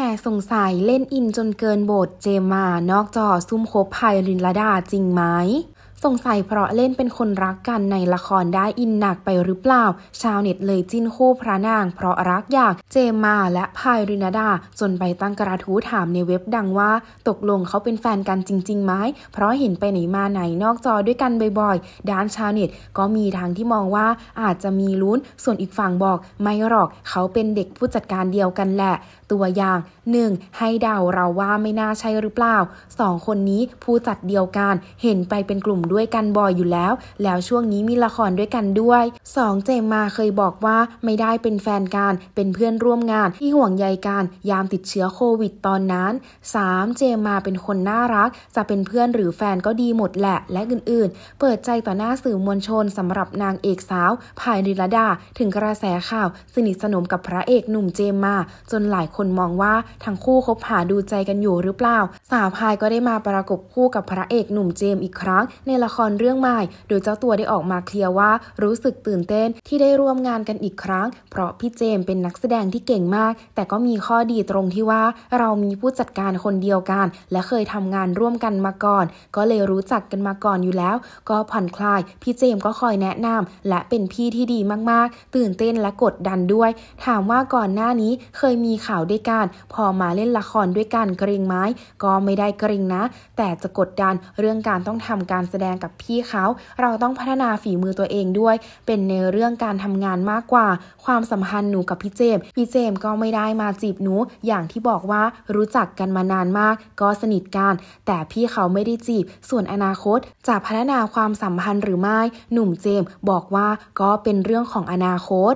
ห่สงสัยเล่นอินจนเกินบทเจมมา นอกจอซุ่มคบภัยรินลดาจริงไหมสงสัยเพราะเล่นเป็นคนรักกันในละครได้อินหนักไปหรือเปล่า ชาวเน็ตเลยจิ้นคู่พระนาง เพราะรักอยากเจมมาและพายรินาดาจนไปตั้งกระทู้ถามในเว็บดังว่า ตกลงเขาเป็นแฟนกันจริงๆไหมเพราะเห็นไปไหนมาไหนนอกจอด้วยกันบ่อย ๆ ด้านชาวเน็ตก็มีทางที่มองว่าอาจจะมีลุ้น ส่วนอีกฝั่งบอก ไม่หรอกเขาเป็นเด็กผู้จัดการเดียวกันแหละตัวอย่าง 1. ให้เดาเราว่าไม่น่าใช่หรือเปล่า 2 คนนี้ผู้จัดเดียวกันเห็นไปเป็นกลุ่มด้วยกันบ่อยอยู่แล้ว แล้วช่วงนี้มีละครด้วยกันด้วย2เจมมาเคยบอกว่าไม่ได้เป็นแฟนกัน เป็นเพื่อนร่วมงาน ที่ห่วงใยกัน ยามติดเชื้อโควิดตอนนั้น3เจมมา เป็นคนน่ารัก จะเป็นเพื่อนหรือแฟนก็ดีหมดแหละ และอื่นๆ เปิดใจต่อหน้าสื่อมวลชนสำหรับนางเอกสาวภายริลดา ถึงกระแสข่าว สนิทสนมกับพระเอกหนุ่มเจมมา จนหลายคนมองว่าทั้งคู่คบหาดูใจกันอยู่หรือเปล่า สาวพายก็ได้มาประกบคู่กับพระเอกหนุ่มเจมอีกครั้งในละครเรื่องใหม่โดยเจ้าตัวได้ออกมาเคลียร์ว่ารู้สึกตื่นเต้นที่ได้ร่วมงานกันอีกครั้ง เพราะพี่เจมเป็นนักแสดงที่เก่งมาก แต่ก็มีข้อดีตรงที่ว่า เรามีผู้จัดการคนเดียวกัน และเคยทำงานร่วมกันมาก่อน ก็เลยรู้จักกันมาก่อนอยู่แล้ว ก็ผ่อนคลาย พี่เจมก็คอยแนะนำและเป็นพี่ที่ดีมาก ๆ ตื่นเต้นและกดดันด้วย ถามว่าก่อนหน้านี้เคยมีข่าวด้วยกัน พอมาเล่นละครด้วยกันเกรงไหมก็ไม่ได้เกรงนะ แต่จะกดดันเรื่องการต้องทำการแสดงงกับพี่เขาเราต้องพัฒนาฝีมือตัวเองด้วยเป็นในเรื่องการทำงานมากกว่า ความสัมพันธ์หนูกับพี่เจม พี่เจมก็ไม่ได้มาจีบหนู อย่างที่บอกว่ารู้จักกันมานานมากก็สนิทกันแต่พี่เขาไม่ได้จีบ ส่วนอนาคต จะพัฒนาความสัมพันธ์หรือไม่หนุ่มเจมบอกว่าก็เป็นเรื่องของอนาคต